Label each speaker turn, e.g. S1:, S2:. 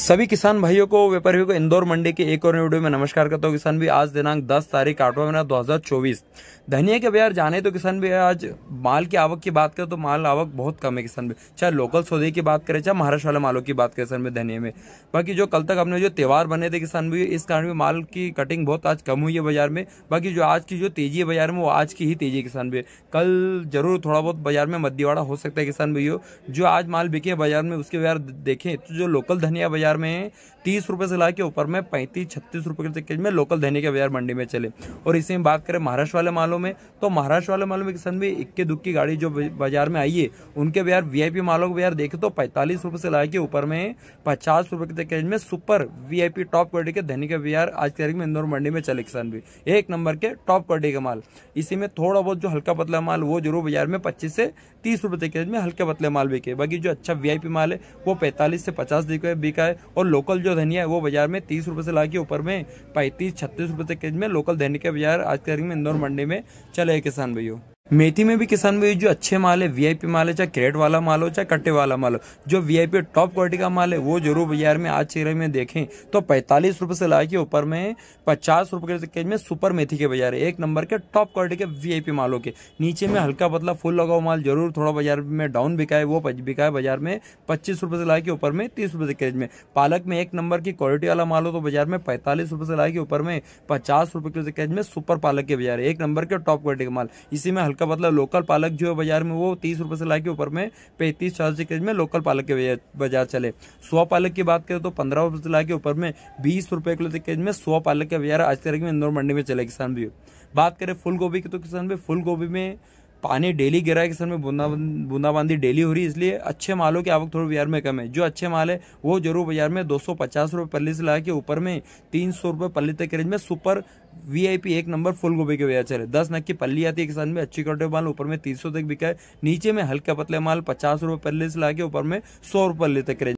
S1: सभी किसान भाइयों को व्यापारियों को इंदौर मंडी के एक और वीडियो में नमस्कार करता हूँ किसान भी आज दिनांक 10 तारीख आठवा महीना 2024 धनिया के बाजार जाने तो किसान भी आज माल की आवक की बात करें तो माल आवक बहुत कम है किसान भी चाहे लोकल सौदे की बात करें चाहे महाराष्ट्र वाले मालों की बात करें किसान भी धनिया में बाकी जो कल तक अपने जो त्यौहार बने थे किसान भी इस कारण भी माल की कटिंग बहुत आज कम हुई है बाजार में बाकी जो आज की जो तेजी है बाजार में वो आज की ही तेजी है किसान भी कल जरूर थोड़ा बहुत बाजार में मध्यवाड़ा हो सकता है किसान भाइयों जो आज माल बिके बाजार में उसके बाजार देखें तो जो लोकल धनिया बाजार में तीस रुपये से ला के ऊपर में पैंतीस छत्तीस रुपये के केज में लोकल दैनिक बाजार मंडी में चले और इसी में बात करें महाराष्ट्र वाले मालों में तो महाराष्ट्र वाले मालों में किसान भी इक्के दुख की गाड़ी जो बाजार में आई है उनके बाजार वीआईपी मालों के बाजार देखे तो पैंतालीस रुपये से ला के ऊपर में पचास रुपये के केज में सुपर वीआईपी टॉप क्वालिटी के दैनिक के बाजार आज की तारीख में इंदौर मंडी में चले किसान भी एक नंबर के टॉप क्वालिटी का माल इसी में थोड़ा बहुत जो हल्का पतला माल वो जरूर बाजार में पच्चीस से तीस रुपये के केज में हल्के पतले माल बिके बाकी जो अच्छा वीआईपी माल है वो पैंतालीस से पचास बिका है और लोकल जो धनिया है वो बाजार में तीस रुपये से ला के ऊपर में पैंतीस छत्तीस रुपये तक के में लोकल धनिया के बाजार आज के तारीख में इंदौर मंडी में चले किसान भैया मेथी में भी किसान भाई जो अच्छे माल है वीआईपी माल है चाहे कैरेट वाला माल हो चाहे कट्टे वाला माल हो जो वीआईपी टॉप क्वालिटी का माल है वो जरूर बाजार में आज चेहरे में देखें तो पैंतालीस रुपये से लाके के ऊपर में पचास रुपये के केज में सुपर मेथी के बाजार है एक नंबर के टॉप क्वालिटी के वीआईपी मालों के नीचे में हल्का पतला फुल लगा हुआ माल जरूर थोड़ा बाजार में डाउन बिका है वो बिका है बाजार में पच्चीस रुपये से ला के ऊपर में तीस रुपये से केज में पालक में एक नंबर की क्वालिटी वाला माल हो तो बाजार में पैंतालीस रुपये से लाके के ऊपर में पचास रुपये के केज में सुपर पालक के बाजार है एक नंबर के टॉप क्वालिटी का माल इसी में हल्का का मतलब लोकल पालक जो है बाजार में वो तीस रुपए से लाके ऊपर में पैंतीस चालीस के में लोकल पालक के बाजार चले सौ पालक की बात करें तो पंद्रह रुपए से लाके ऊपर में बीस रुपए किलो के में सौ पालक के बाजार आज के तारीख में इंदौर मंडी में चले किसान भी बात करें फूल गोभी की तो किसान भी फूल गोभी में पानी डेली गिरा है कि सर में बूंदा बूंदाबांदी डेली हो रही है इसलिए अच्छे मालों की आवक थोड़ी बाजार में कम है जो अच्छे माल है वो जरूर बाजार में दो सौ पचास रुपये पल्ली से लगा के ऊपर में तीन सौ रुपये पल्ली तक के रेंज में सुपर वीआईपी एक नंबर फुल गोभी के बाजार चले दस नक की पल्ली आती है किसान में अच्छी क्वालिटी माल ऊपर में तीन सौ तक बिका है नीचे में हल्का पतले माल पचास रुपये पल्ले से ला के ऊपर में सौ रुपये तक रेंज